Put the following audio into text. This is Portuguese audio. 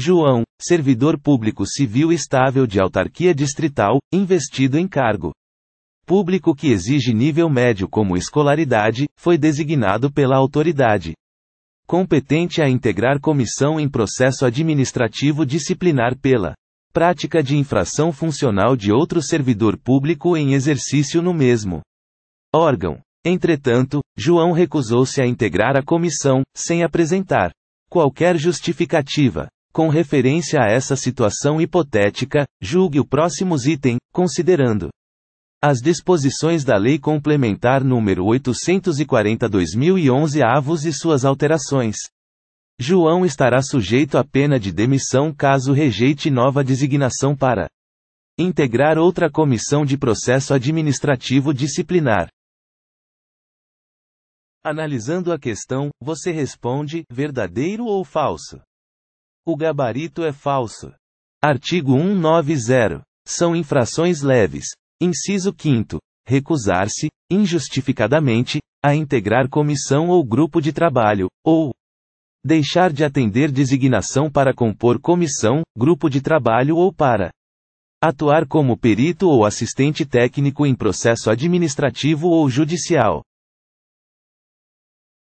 João, servidor público civil estável de autarquia distrital, investido em cargo público que exige nível médio como escolaridade, foi designado pela autoridade competente a integrar comissão em processo administrativo disciplinar pela prática de infração funcional de outro servidor público em exercício no mesmo órgão. Entretanto, João recusou-se a integrar a comissão, sem apresentar qualquer justificativa. Com referência a essa situação hipotética, julgue o próximo item, considerando as disposições da Lei Complementar nº 840/2011 avos e suas alterações. João estará sujeito à pena de demissão caso rejeite nova designação para integrar outra comissão de processo administrativo disciplinar. Analisando a questão, você responde verdadeiro ou falso? O gabarito é falso. Artigo 190. São infrações leves. Inciso 5. Recusar-se, injustificadamente, a integrar comissão ou grupo de trabalho, ou deixar de atender designação para compor comissão, grupo de trabalho ou para atuar como perito ou assistente técnico em processo administrativo ou judicial.